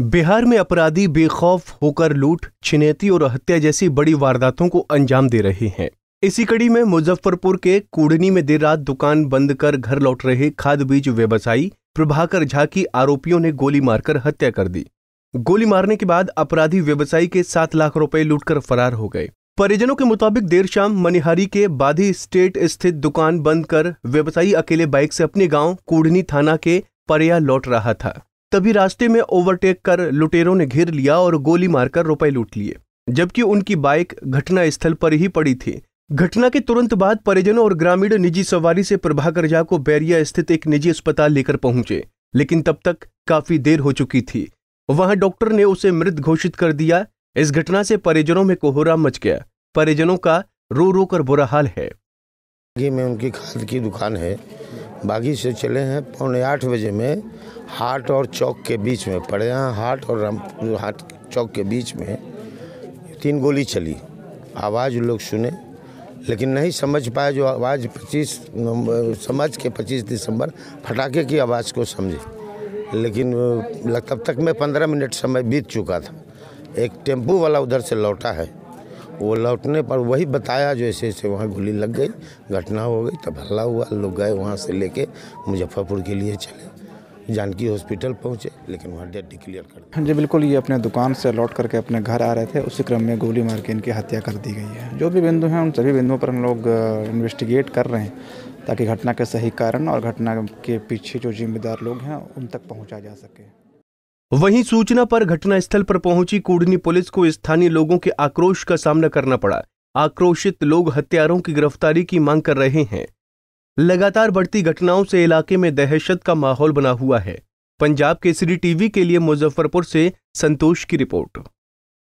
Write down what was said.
बिहार में अपराधी बेखौफ होकर लूट छिनेती और हत्या जैसी बड़ी वारदातों को अंजाम दे रहे हैं इसी कड़ी में मुजफ्फरपुर के कूड़नी में देर रात दुकान बंद कर घर लौट रहे खाद बीज व्यवसायी प्रभाकर झा की आरोपियों ने गोली मारकर हत्या कर दी गोली मारने के बाद अपराधी व्यवसायी के सात लाख रुपए लूटकर फरार हो गए परिजनों के मुताबिक देर शाम मनिहारी के बाधी स्टेट स्थित दुकान बंद कर व्यवसायी अकेले बाइक से अपने गांव कूढ़नी थाना के परिया लौट रहा था तभी रास्ते में ओवरटेक कर लुटेरों ने घेर लिया और गोली मारकर रुपए लूट लिए जबकि उनकी बाइक घटना स्थल पर ही पड़ी थी घटना के तुरंत बाद परिजनों और ग्रामीण निजी सवारी से प्रभाकर झा को बैरिया स्थित एक निजी अस्पताल लेकर पहुंचे लेकिन तब तक काफी देर हो चुकी थी वहां डॉक्टर ने उसे मृत घोषित कर दिया इस घटना से परिजनों में कोहरा मच गया परिजनों का रो रो कर बुरा हाल है में उनकी खाद की दुकान है बागी से चले हैं पौने आठ बजे में हाट और चौक के बीच में पड़े हैं हाट और राम हाट चौक के बीच में तीन गोली चली आवाज़ लोग सुने लेकिन नहीं समझ पाए जो आवाज़ पच्चीस समझ के पच्चीस दिसंबर फटाखे की आवाज़ को समझे लेकिन तब तक में पंद्रह मिनट समय बीत चुका था एक टेम्पू वाला उधर से लौटा है वो लौटने पर वही बताया जो ऐसे ऐसे वहाँ गोली लग गई घटना हो गई तब हल्ला हुआ लोग गए वहाँ से लेके मुजफ्फरपुर के लिए चले जानकी हॉस्पिटल पहुँचे लेकिन वहाँ डेड डिक्लेयर कर हाँ जी बिल्कुल ये अपने दुकान से लौट करके अपने घर आ रहे थे उसी क्रम में गोली मार के इनकी हत्या कर दी गई है जो भी बिंदु हैं उन सभी बिंदुओं पर हम लोग इन्वेस्टिगेट कर रहे हैं ताकि घटना के सही कारण और घटना के पीछे जो जिम्मेदार लोग हैं उन तक पहुँचा जा सके वहीं सूचना पर घटनास्थल पर पहुंची कूडनी पुलिस को स्थानीय लोगों के आक्रोश का सामना करना पड़ा आक्रोशित लोग हत्यारों की गिरफ्तारी की मांग कर रहे हैं लगातार बढ़ती घटनाओं से इलाके में दहशत का माहौल बना हुआ है पंजाब केसरी टीवी के लिए मुजफ्फरपुर से संतोष की रिपोर्ट